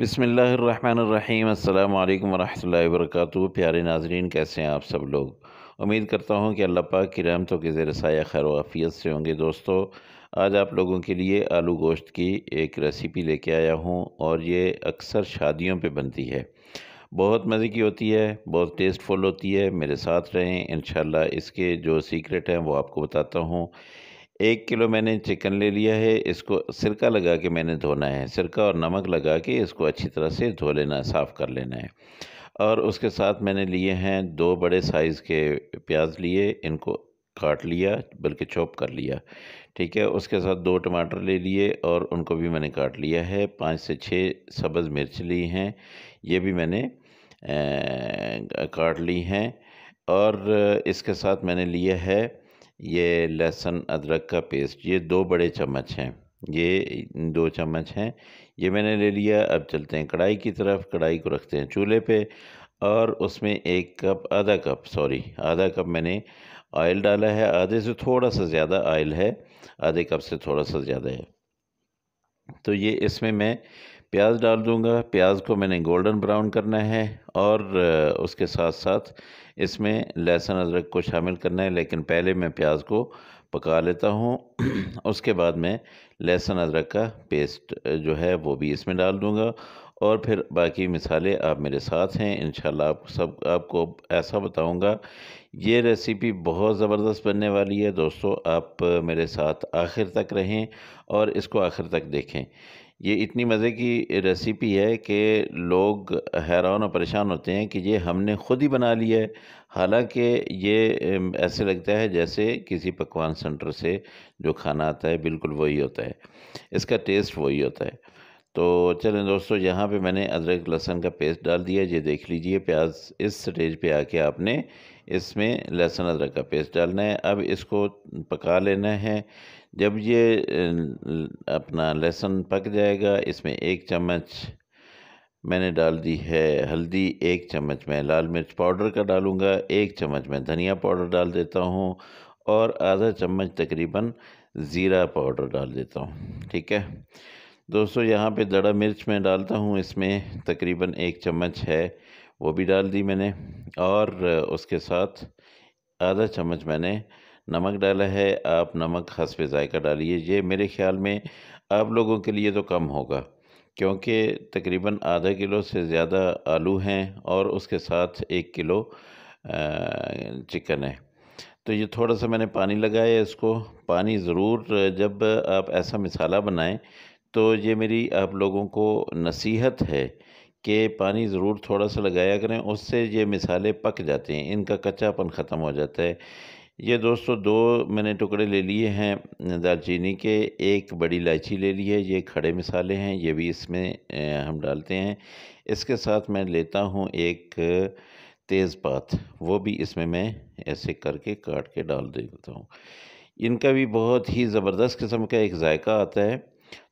बसमीम् अल्लाम वरहमल वर्क प्यारे नाजरीन कैसे हैं आप सब लोग उम्मीद करता हूँ कि अल्लाह पाक की रहमतों के ज़ेर साया खैर वाफ़ियत से होंगे दोस्तों आज आप लोगों के लिए आलू गोश्त की एक रेसिपी लेके आया हूँ और ये अक्सर शादियों पे बनती है बहुत मज़े की होती है बहुत टेस्टफुल होती है मेरे साथ रहें इन इसके जो सीक्रेट हैं वो आपको बताता हूँ एक किलो मैंने चिकन ले लिया है इसको सिरका लगा के मैंने धोना है सिरका और नमक लगा के इसको अच्छी तरह से धो लेना साफ़ कर लेना है और उसके साथ मैंने लिए हैं दो बड़े साइज़ के प्याज लिए इनको काट लिया बल्कि चॉप कर लिया ठीक है उसके साथ दो टमाटर ले लिए और उनको भी मैंने काट लिया है पाँच से छः सब्ज़ मिर्च ली हैं ये भी मैंने आ, काट ली हैं और इसके साथ मैंने लिया है ये लहसुन अदरक का पेस्ट ये दो बड़े चम्मच हैं ये दो चम्मच हैं ये मैंने ले लिया अब चलते हैं कढ़ाई की तरफ कढ़ाई को रखते हैं चूल्हे पे और उसमें एक कप आधा कप सॉरी आधा कप मैंने ऑयल डाला है आधे से थोड़ा सा ज़्यादा ऑयल है आधे कप से थोड़ा सा ज़्यादा है तो ये इसमें मैं प्याज डाल दूंगा प्याज को मैंने गोल्डन ब्राउन करना है और उसके साथ साथ इसमें लहसुन अदरक को शामिल करना है लेकिन पहले मैं प्याज को पका लेता हूँ उसके बाद मैं लहसुन अदरक का पेस्ट जो है वो भी इसमें डाल दूँगा और फिर बाकी मिसाले आप मेरे साथ हैं इन आप सब आपको ऐसा बताऊंगा ये रेसिपी बहुत ज़बरदस्त बनने वाली है दोस्तों आप मेरे साथ आखिर तक रहें और इसको आखिर तक देखें ये इतनी मज़े की रेसिपी है कि लोग हैरान और परेशान होते हैं कि ये हमने ख़ुद ही बना लिया है हालांकि ये ऐसे लगता है जैसे किसी पकवान सेंटर से जो खाना आता है बिल्कुल वही होता है इसका टेस्ट वही होता है तो चलें दोस्तों यहाँ पे मैंने अदरक लहसुन का पेस्ट डाल दिया ये देख लीजिए प्याज इस स्टेज पे आके आपने इसमें लहसुन अदरक का पेस्ट डालना है अब इसको पका लेना है जब ये अपना लहसुन पक जाएगा इसमें एक चम्मच मैंने डाल दी है हल्दी एक चम्मच मैं लाल मिर्च पाउडर का डालूंगा एक चम्मच मैं धनिया पाउडर डाल देता हूँ और आधा चम्मच तकरीबन ज़ीरा पाउडर डाल देता हूँ ठीक है दोस्तों यहाँ पे दड़ा मिर्च मैं डालता हूँ इसमें तकरीबन एक चम्मच है वो भी डाल दी मैंने और उसके साथ आधा चम्मच मैंने नमक डाला है आप नमक हंसब ज़ायका डालिए ये मेरे ख्याल में आप लोगों के लिए तो कम होगा क्योंकि तकरीबन आधा किलो से ज़्यादा आलू हैं और उसके साथ एक किलो चिकन है तो ये थोड़ा सा मैंने पानी लगाया इसको पानी ज़रूर जब आप ऐसा मिसाला बनाएं तो ये मेरी आप लोगों को नसीहत है कि पानी ज़रूर थोड़ा सा लगाया करें उससे ये मिसाले पक जाते हैं इनका कच्चापन ख़त्म हो जाता है ये दोस्तों दो मैंने टुकड़े ले लिए हैं दालचीनी के एक बड़ी इलायची ले ली है ये खड़े मसाले हैं ये भी इसमें हम डालते हैं इसके साथ मैं लेता हूँ एक तेज़पात वो भी इसमें मैं ऐसे करके काट के डाल देता हूँ इनका भी बहुत ही ज़बरदस्त किस्म का एक जायका आता है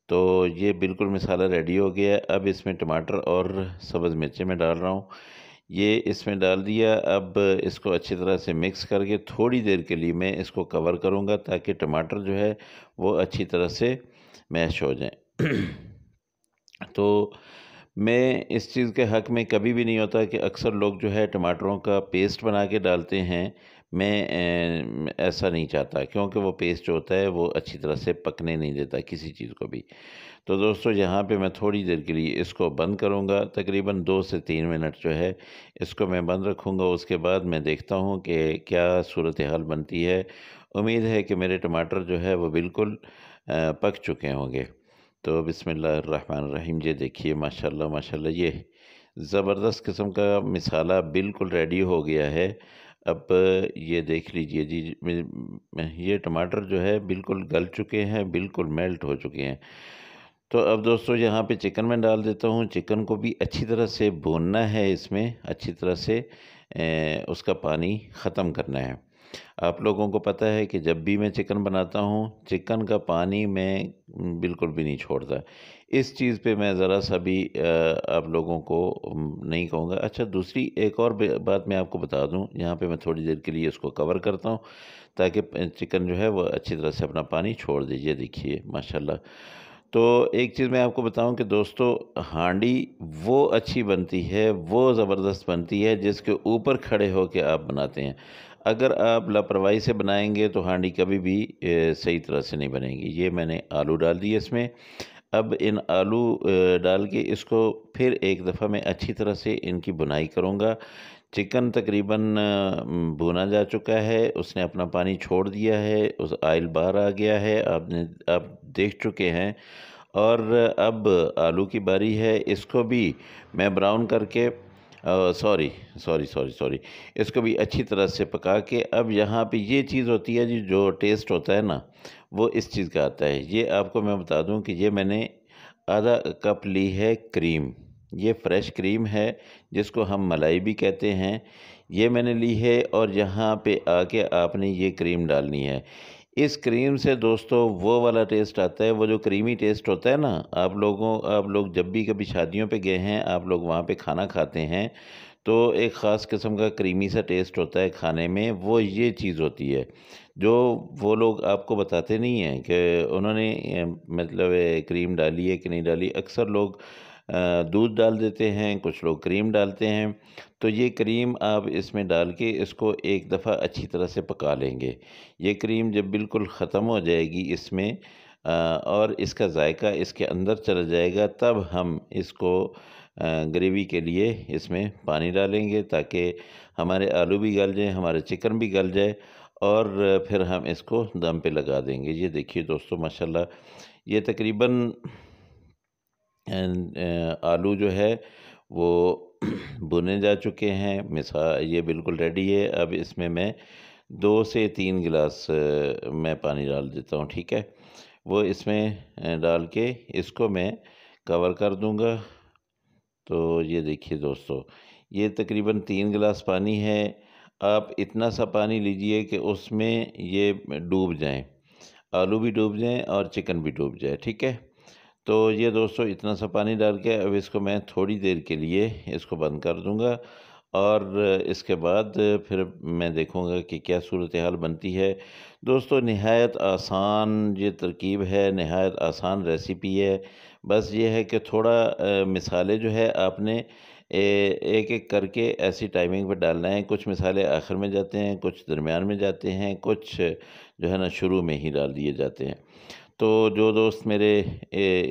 तो ये बिल्कुल मसाला रेडी हो गया अब इसमें टमाटर और सब्ज़ मिर्चें मैं डाल रहा हूँ ये इसमें डाल दिया अब इसको अच्छी तरह से मिक्स करके थोड़ी देर के लिए मैं इसको कवर करूँगा ताकि टमाटर जो है वो अच्छी तरह से मैश हो जाए तो मैं इस चीज़ के हक़ में कभी भी नहीं होता कि अक्सर लोग जो है टमाटरों का पेस्ट बना के डालते हैं मैं ऐसा नहीं चाहता क्योंकि वो पेस्ट जो होता है वो अच्छी तरह से पकने नहीं देता किसी चीज़ को भी तो दोस्तों यहाँ पे मैं थोड़ी देर के लिए इसको बंद करूँगा तकरीबन दो से तीन मिनट जो है इसको मैं बंद रखूँगा उसके बाद मैं देखता हूँ कि क्या सूरत हाल बनती है उम्मीद है कि मेरे टमाटर जो है वो बिल्कुल पक चुके होंगे तो बिसमिल्लर रहीम देखिए माशा माशा ये ज़बरदस्त किस्म का मिसाला बिल्कुल रेडी हो गया है अब ये देख लीजिए जी ये टमाटर जो है बिल्कुल गल चुके हैं बिल्कुल मेल्ट हो चुके हैं तो अब दोस्तों यहाँ पे चिकन में डाल देता हूँ चिकन को भी अच्छी तरह से भूनना है इसमें अच्छी तरह से ए, उसका पानी ख़त्म करना है आप लोगों को पता है कि जब भी मैं चिकन बनाता हूँ चिकन का पानी मैं बिल्कुल भी नहीं छोड़ता इस चीज़ पे मैं ज़रा सा भी आप लोगों को नहीं कहूँगा अच्छा दूसरी एक और बात मैं आपको बता दूँ यहाँ पे मैं थोड़ी देर के लिए इसको कवर करता हूँ ताकि चिकन जो है वह अच्छी तरह से अपना पानी छोड़ दीजिए देखिए माशाला तो एक चीज़ मैं आपको बताऊं कि दोस्तों हांडी वो अच्छी बनती है वो ज़बरदस्त बनती है जिसके ऊपर खड़े होकर आप बनाते हैं अगर आप लापरवाही से बनाएंगे तो हांडी कभी भी सही तरह से नहीं बनेगी ये मैंने आलू डाल दिए इसमें अब इन आलू डाल के इसको फिर एक दफ़ा मैं अच्छी तरह से इनकी बुनाई करूँगा चिकन तकरीबन भुना जा चुका है उसने अपना पानी छोड़ दिया है उस आयल बाहर आ गया है आपने आप देख चुके हैं और अब आलू की बारी है इसको भी मैं ब्राउन करके सॉरी सॉरी सॉरी सॉरी इसको भी अच्छी तरह से पका के अब यहाँ पे ये चीज़ होती है जी जो टेस्ट होता है ना वो इस चीज़ का आता है ये आपको मैं बता दूँ कि ये मैंने आधा कप ली है क्रीम ये फ़्रेश क्रीम है जिसको हम मलाई भी कहते हैं ये मैंने ली है और यहाँ पे आके आपने ये क्रीम डालनी है इस क्रीम से दोस्तों वो वाला टेस्ट आता है वो जो क्रीमी टेस्ट होता है ना आप लोगों आप लोग जब भी कभी शादियों पे गए हैं आप लोग वहाँ पे खाना खाते हैं तो एक ख़ास किस्म का क्रीमी सा टेस्ट होता है खाने में वो ये चीज़ होती है जो वो लोग आपको बताते नहीं हैं कि उन्होंने मतलब क्रीम डाली है कि नहीं डाली अक्सर लोग दूध डाल देते हैं कुछ लोग क्रीम डालते हैं तो ये क्रीम आप इसमें डाल के इसको एक दफ़ा अच्छी तरह से पका लेंगे ये क्रीम जब बिल्कुल ख़त्म हो जाएगी इसमें और इसका जायका इसके अंदर चला जाएगा तब हम इसको ग्रेवी के लिए इसमें पानी डालेंगे ताकि हमारे आलू भी गल जाए हमारे चिकन भी गल जाए और फिर हम इसको दम पे लगा देंगे ये देखिए दोस्तों माशाल्लाह ये तकरीबन आलू जो है वो बुने जा चुके हैं मिसा ये बिल्कुल रेडी है अब इसमें मैं दो से तीन गिलास मैं पानी डाल देता हूँ ठीक है वो इसमें डाल के इसको मैं कवर कर दूँगा तो ये देखिए दोस्तों ये तकरीबन तीन गिलास पानी है आप इतना सा पानी लीजिए कि उसमें ये डूब जाएँ आलू भी डूब जाएँ और चिकन भी डूब जाए ठीक है तो ये दोस्तों इतना सा पानी डाल के अब इसको मैं थोड़ी देर के लिए इसको बंद कर दूँगा और इसके बाद फिर मैं देखूँगा कि क्या सूरत हाल बनती है दोस्तों नहायत आसान ये तरकीब है नहायत आसान रेसिपी है बस ये है कि थोड़ा मिसाले जो है आपने एक एक करके ऐसी टाइमिंग पर डालना है कुछ मिसाले आखिर में जाते हैं कुछ दरमियान में जाते हैं कुछ जो है ना शुरू में ही डाल दिए जाते हैं तो जो दोस्त मेरे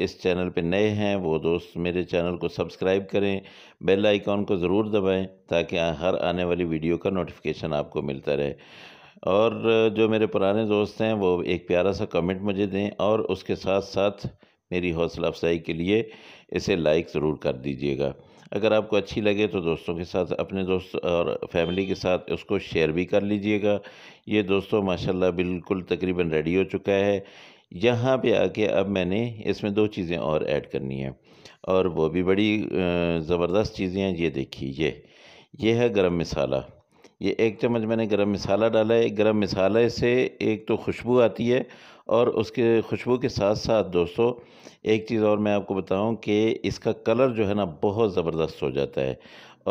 इस चैनल पे नए हैं वो दोस्त मेरे चैनल को सब्सक्राइब करें बेल आइकॉन को ज़रूर दबाएं ताकि हर आने वाली वीडियो का नोटिफिकेशन आपको मिलता रहे और जो मेरे पुराने दोस्त हैं वो एक प्यारा सा कमेंट मुझे दें और उसके साथ साथ मेरी हौसला अफजाई के लिए इसे लाइक ज़रूर कर दीजिएगा अगर आपको अच्छी लगे तो दोस्तों के साथ अपने दोस्त और फैमिली के साथ उसको शेयर भी कर लीजिएगा ये दोस्तों माशाल्लाह बिल्कुल तकरीबन रेडी हो चुका है यहाँ पे आके अब मैंने इसमें दो चीज़ें और ऐड करनी है और वो भी बड़ी ज़बरदस्त चीज़ें हैं ये देखिए ये ये है गरम मसाला ये एक चम्मच मैंने गरम मसाला डाला है गरम मसाले से एक तो खुशबू आती है और उसके खुशबू के साथ साथ दोस्तों एक चीज़ और मैं आपको बताऊं कि इसका कलर जो है ना बहुत ज़बरदस्त हो जाता है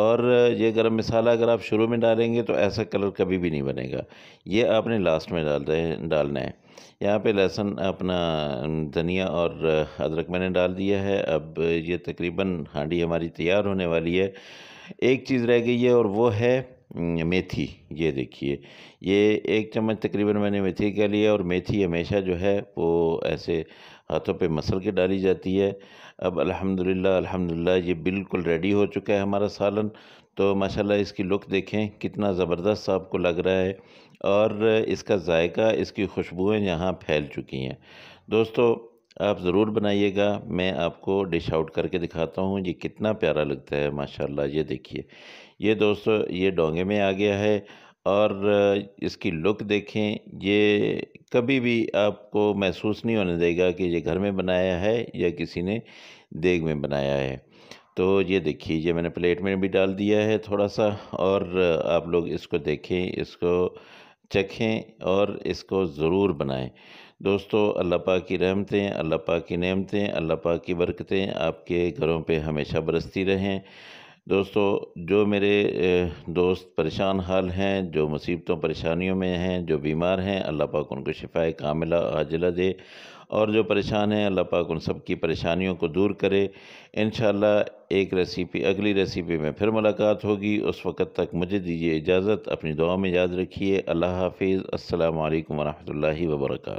और ये गरम मसाला अगर आप शुरू में डालेंगे तो ऐसा कलर कभी भी नहीं बनेगा ये आपने लास्ट में डाल रहे डालना है यहाँ पे लहसुन अपना धनिया और अदरक मैंने डाल दिया है अब ये तकरीबन हांडी हमारी तैयार होने वाली है एक चीज़ रह गई है और वो है हम्म, मेथी ये देखिए ये एक चम्मच तकरीबन मैंने मेथी का लिया और मेथी हमेशा जो है वो ऐसे हाथों पे मसल के डाली जाती है अब अल्हम्दुलिल्लाह अल्हम्दुलिल्लाह ये बिल्कुल रेडी हो चुका है हमारा सालन तो माशाल्लाह इसकी लुक देखें कितना ज़बरदस्त आपको लग रहा है और इसका जायका इसकी खुशबुएँ यहाँ फैल चुकी हैं दोस्तों आप ज़रूर बनाइएगा मैं आपको डिश आउट करके दिखाता हूँ ये कितना प्यारा लगता है माशाल्लाह ये देखिए ये दोस्तों ये डोंगे में आ गया है और इसकी लुक देखें ये कभी भी आपको महसूस नहीं होने देगा कि ये घर में बनाया है या किसी ने देग में बनाया है तो ये देखिए ये मैंने प्लेट में भी डाल दिया है थोड़ा सा और आप लोग इसको देखें इसको चखें और इसको ज़रूर बनाएं दोस्तों अल्लाह पाक की रहमतें अल्लाह पाक की नेमतें अल्लाह पाक की बरकतें आपके घरों पे हमेशा बरसती रहें दोस्तों जो मेरे दोस्त परेशान हाल हैं जो मुसीबतों परेशानियों में हैं जो बीमार हैं अल्लाह पाक उनको शिफाए कामिला आजिला दे और जो परेशान हैं अल्लाह पाक उन सब की परेशानियों को दूर करे इन एक रेसिपी अगली रेसिपी में फिर मुलाकात होगी उस वक़्त तक मुझे दीजिए इजाज़त अपनी दुआ में याद रखिए अल्लाह हाफिज़ असल वरहमल वर्का